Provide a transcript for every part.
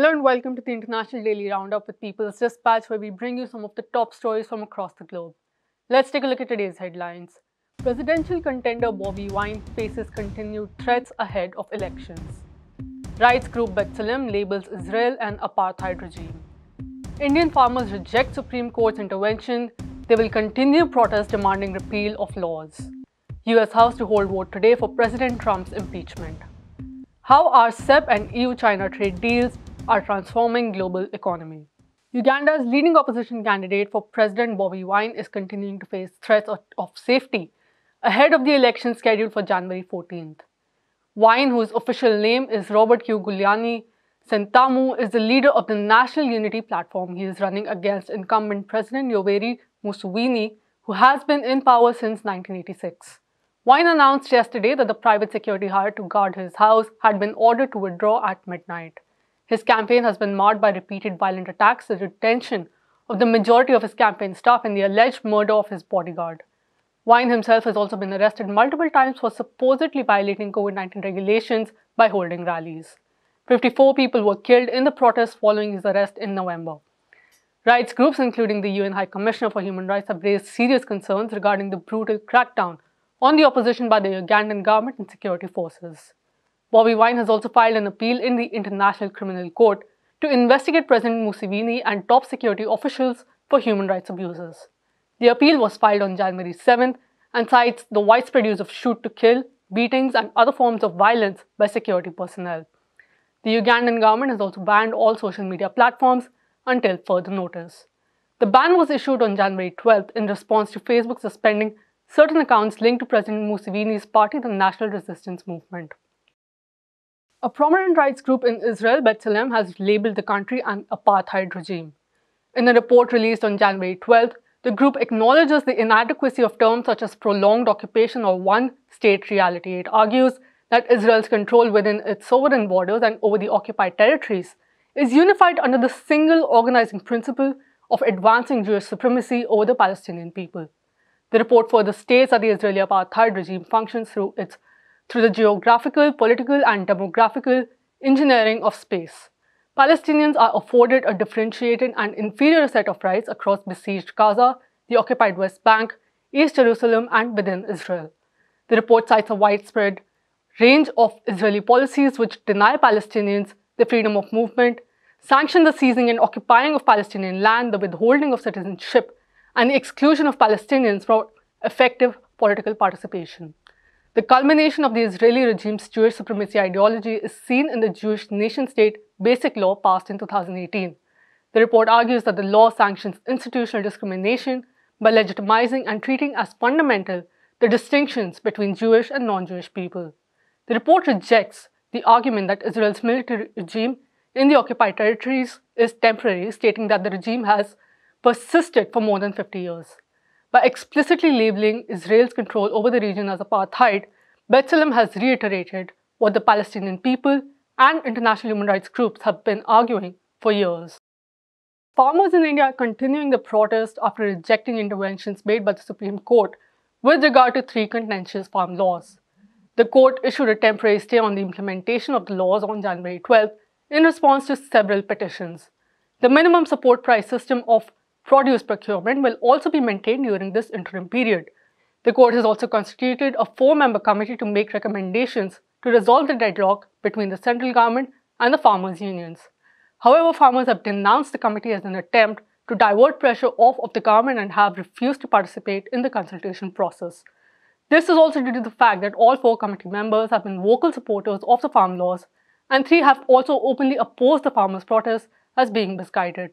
Hello and welcome to the International Daily Roundup with People's Dispatch, where we bring you some of the top stories from across the globe. Let's take a look at today's headlines. Presidential contender Bobby Wine faces continued threats ahead of elections. Rights group B'Tselem labels Israel an apartheid regime. Indian farmers reject Supreme Court's intervention. They will continue protests demanding repeal of laws. US House to hold vote today for President Trump's impeachment. How are CEP and EU-China trade deals are transforming global economy. Uganda's leading opposition candidate for president Bobby Wine is continuing to face threats of safety ahead of the election scheduled for January 14th. Wine, whose official name is Robert Q. Sentamu, is the leader of the National Unity Platform. He is running against incumbent President Yoweri Museveni, who has been in power since 1986. Wine announced yesterday that the private security hired to guard his house had been ordered to withdraw at midnight. His campaign has been marred by repeated violent attacks, the detention of the majority of his campaign staff, and the alleged murder of his bodyguard. Wine himself has also been arrested multiple times for supposedly violating COVID 19 regulations by holding rallies. 54 people were killed in the protests following his arrest in November. Rights groups, including the UN High Commissioner for Human Rights, have raised serious concerns regarding the brutal crackdown on the opposition by the Ugandan government and security forces. Bobby Wine has also filed an appeal in the International Criminal Court to investigate President Museveni and top security officials for human rights abuses. The appeal was filed on January 7th and cites the widespread use of shoot to kill, beatings, and other forms of violence by security personnel. The Ugandan government has also banned all social media platforms until further notice. The ban was issued on January 12th in response to Facebook suspending certain accounts linked to President Museveni's party, the National Resistance Movement. A prominent rights group in Israel, B'Tselem, has labeled the country an apartheid regime. In a report released on January 12th, the group acknowledges the inadequacy of terms such as prolonged occupation or one state reality. It argues that Israel's control within its sovereign borders and over the occupied territories is unified under the single organizing principle of advancing Jewish supremacy over the Palestinian people. The report further states that the Israeli apartheid regime functions through its through the geographical, political, and demographical engineering of space. Palestinians are afforded a differentiated and inferior set of rights across besieged Gaza, the occupied West Bank, East Jerusalem, and within Israel. The report cites a widespread range of Israeli policies which deny Palestinians the freedom of movement, sanction the seizing and occupying of Palestinian land, the withholding of citizenship, and the exclusion of Palestinians from effective political participation. The culmination of the Israeli regime's Jewish supremacy ideology is seen in the Jewish nation-state Basic Law passed in 2018. The report argues that the law sanctions institutional discrimination by legitimizing and treating as fundamental the distinctions between Jewish and non-Jewish people. The report rejects the argument that Israel's military regime in the occupied territories is temporary, stating that the regime has persisted for more than 50 years. By explicitly labeling Israel's control over the region as apartheid, B'Tselem has reiterated what the Palestinian people and international human rights groups have been arguing for years. Farmers in India are continuing the protest after rejecting interventions made by the Supreme Court with regard to three contentious farm laws. The court issued a temporary stay on the implementation of the laws on January 12 in response to several petitions. The minimum support price system of produce procurement will also be maintained during this interim period. The court has also constituted a four-member committee to make recommendations to resolve the deadlock between the central government and the farmers' unions. However, farmers have denounced the committee as an attempt to divert pressure off of the government and have refused to participate in the consultation process. This is also due to the fact that all four committee members have been vocal supporters of the farm laws and three have also openly opposed the farmers' protests as being misguided.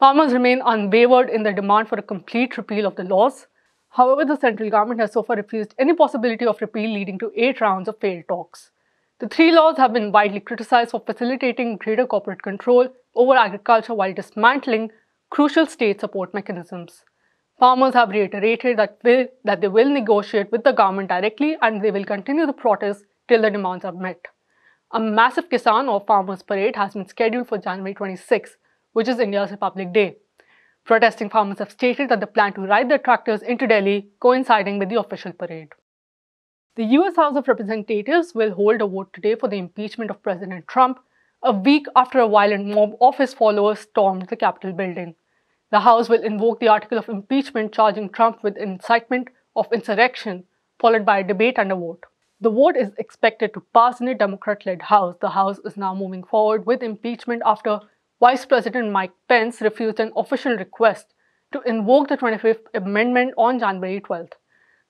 Farmers remain unwavered in their demand for a complete repeal of the laws. However, the central government has so far refused any possibility of repeal leading to eight rounds of failed talks. The three laws have been widely criticized for facilitating greater corporate control over agriculture while dismantling crucial state support mechanisms. Farmers have reiterated that, will, that they will negotiate with the government directly and they will continue the protest till the demands are met. A massive Kisan or Farmers Parade has been scheduled for January 26 which is India's Republic Day. Protesting farmers have stated that they plan to ride their tractors into Delhi, coinciding with the official parade. The US House of Representatives will hold a vote today for the impeachment of President Trump, a week after a violent mob of his followers stormed the Capitol building. The House will invoke the article of impeachment charging Trump with incitement of insurrection, followed by a debate and a vote. The vote is expected to pass in a Democrat led House. The House is now moving forward with impeachment after Vice President Mike Pence refused an official request to invoke the 25th Amendment on January 12th.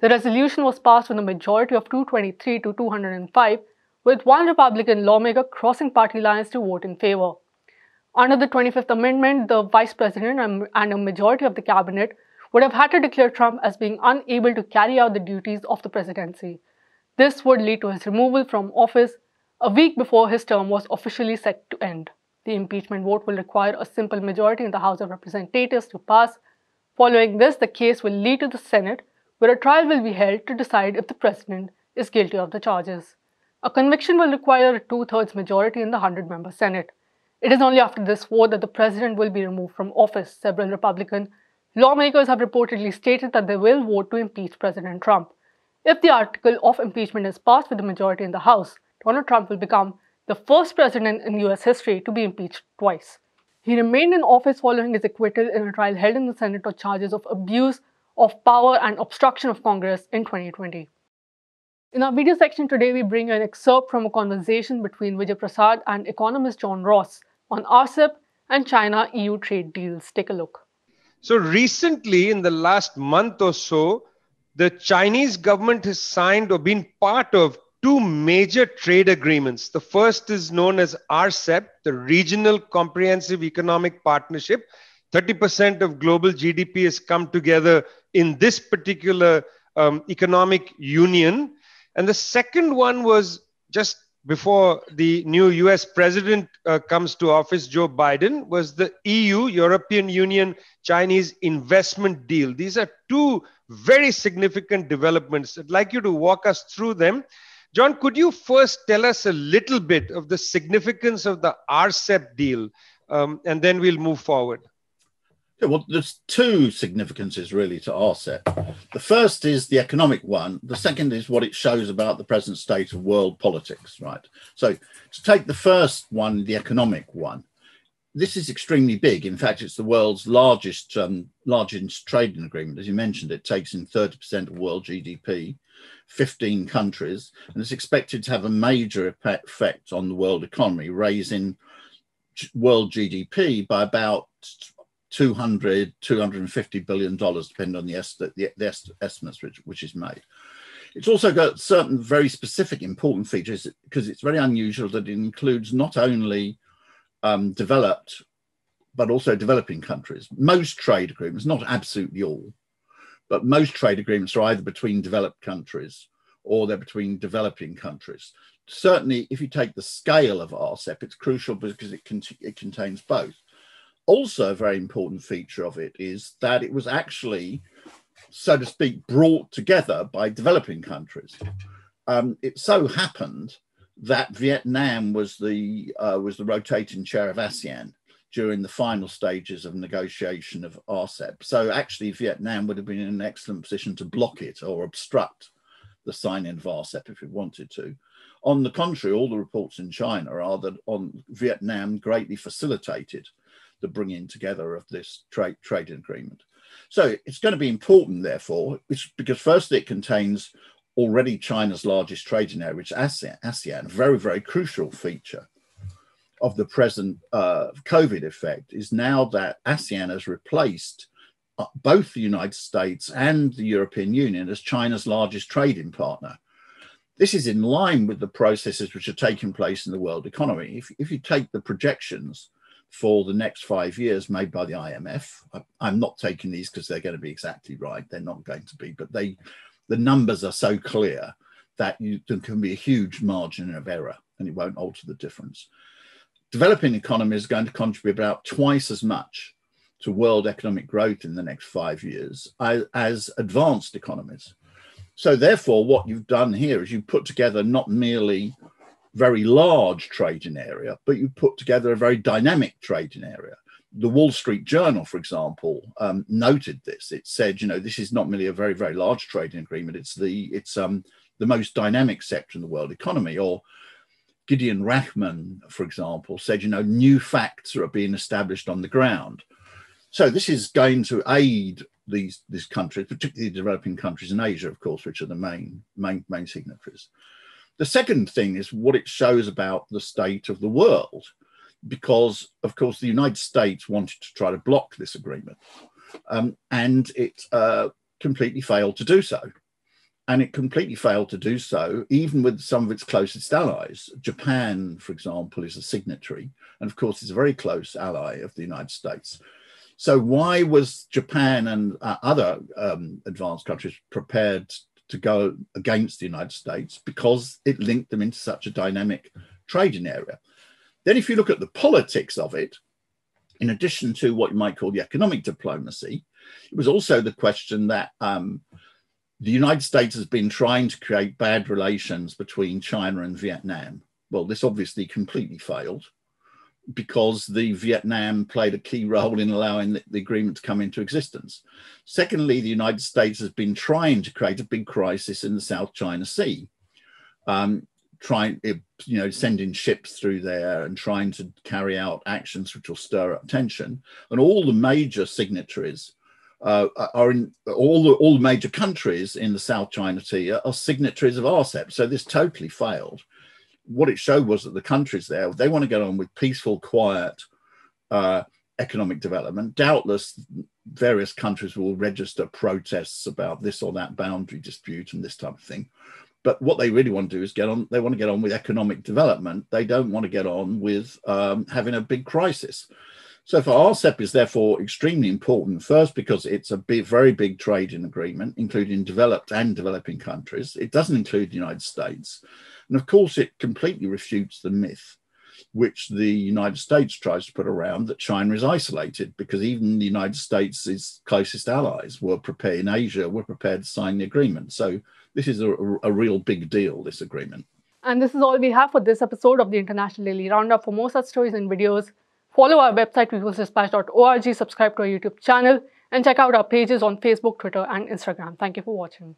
The resolution was passed with a majority of 223 to 205, with one Republican lawmaker crossing party lines to vote in favor. Under the 25th Amendment, the Vice President and a majority of the cabinet would have had to declare Trump as being unable to carry out the duties of the presidency. This would lead to his removal from office a week before his term was officially set to end. The impeachment vote will require a simple majority in the House of Representatives to pass. Following this, the case will lead to the Senate, where a trial will be held to decide if the president is guilty of the charges. A conviction will require a two thirds majority in the 100 member Senate. It is only after this vote that the president will be removed from office. Several Republican lawmakers have reportedly stated that they will vote to impeach President Trump. If the article of impeachment is passed with a majority in the House, Donald Trump will become the first president in US history to be impeached twice. He remained in office following his acquittal in a trial held in the Senate on charges of abuse of power and obstruction of Congress in 2020. In our video section today, we bring you an excerpt from a conversation between Vijay Prasad and economist John Ross on RCEP and China EU trade deals. Take a look. So, recently, in the last month or so, the Chinese government has signed or been part of two major trade agreements. The first is known as RCEP, the Regional Comprehensive Economic Partnership. 30% of global GDP has come together in this particular um, economic union. And the second one was just before the new US president uh, comes to office, Joe Biden, was the EU, European Union, Chinese investment deal. These are two very significant developments. I'd like you to walk us through them John, could you first tell us a little bit of the significance of the RCEP deal, um, and then we'll move forward? Yeah, well, there's two significances really to RCEP. The first is the economic one. The second is what it shows about the present state of world politics, right? So to take the first one, the economic one, this is extremely big. In fact, it's the world's largest um, largest trading agreement. As you mentioned, it takes in 30% of world GDP. 15 countries and it's expected to have a major effect on the world economy, raising world GDP by about 200, 250 billion dollars, depending on the, est- the, the est- estimates which, which is made. It's also got certain very specific important features because it's very unusual that it includes not only um, developed but also developing countries. Most trade agreements, not absolutely all, but most trade agreements are either between developed countries or they're between developing countries. Certainly, if you take the scale of RCEP, it's crucial because it, cont it contains both. Also, a very important feature of it is that it was actually, so to speak, brought together by developing countries. Um, it so happened that Vietnam was the uh, was the rotating chair of ASEAN, during the final stages of negotiation of RCEP. So actually, Vietnam would have been in an excellent position to block it or obstruct the signing of RCEP if it wanted to. On the contrary, all the reports in China are that on Vietnam greatly facilitated the bringing together of this trade trade agreement. So it's going to be important, therefore, because firstly it contains already China's largest trading area, which is ASEAN, a very, very crucial feature of the present uh, COVID effect is now that ASEAN has replaced uh, both the United States and the European Union as China's largest trading partner. This is in line with the processes which are taking place in the world economy. If, if you take the projections for the next five years made by the IMF, I, am not taking these because they're going to be exactly right. They're not going to be, but they, the numbers are so clear that you, there can be a huge margin of error and it won't alter the difference developing economy is going to contribute about twice as much to world economic growth in the next five years as, as advanced economies. So, therefore, what you've done here is you put together not merely very large trading area, but you put together a very dynamic trading area. The Wall Street Journal, for example, um, noted this. It said, you know, this is not merely a very, very large trading agreement. It's the it's um, the most dynamic sector in the world economy. Or Gideon Rachman, for example, said, you know, new facts are being established on the ground. So this is going to aid these these countries, particularly developing countries in Asia, of course, which are the main main main signatories. The second thing is what it shows about the state of the world, because of course the United States wanted to try to block this agreement, um, and it uh, completely failed to do so and it completely failed to do so, even with some of its closest allies. Japan, for example, is a signatory, and of course, is a very close ally of the United States. So, why was Japan and uh, other um, advanced countries prepared to go against the United States? Because it linked them into such a dynamic trading area. Then, if you look at the politics of it, in addition to what you might call the economic diplomacy, it was also the question that um, the United States has been trying to create bad relations between China and Vietnam. Well, this obviously completely failed because the Vietnam played a key role in allowing the, agreement to come into existence. Secondly, the United States has been trying to create a big crisis in the South China Sea, um, trying, eh, you know, sending ships through there and trying to carry out actions which will stir up tension. And all the major signatories uh, are in all the, all major countries in the South China Sea are, are signatories of RCEP. So this totally failed. What it showed was that the countries there they want to get on with peaceful, quiet uh, economic development. Doubtless, various countries will register protests about this or that boundary dispute and this type of thing. But what they really want to do is get on. They want to get on with economic development. They don't want to get on with um, having a big crisis. So for RCEP is therefore extremely important, first because it's a big, very big trading agreement, including developed and developing countries. It doesn't include the United States. And of course, it completely refutes the myth which the United States tries to put around that China is isolated because even the United States' closest allies were prepared in Asia, were prepared to sign the agreement. So this is a, a real big deal, this agreement. And this is all we have for this episode of the International Daily Roundup. For more such stories and videos, Follow our website peoplesdispatch.org, subscribe to our YouTube channel, and check out our pages on Facebook, Twitter, and Instagram. Thank you for watching.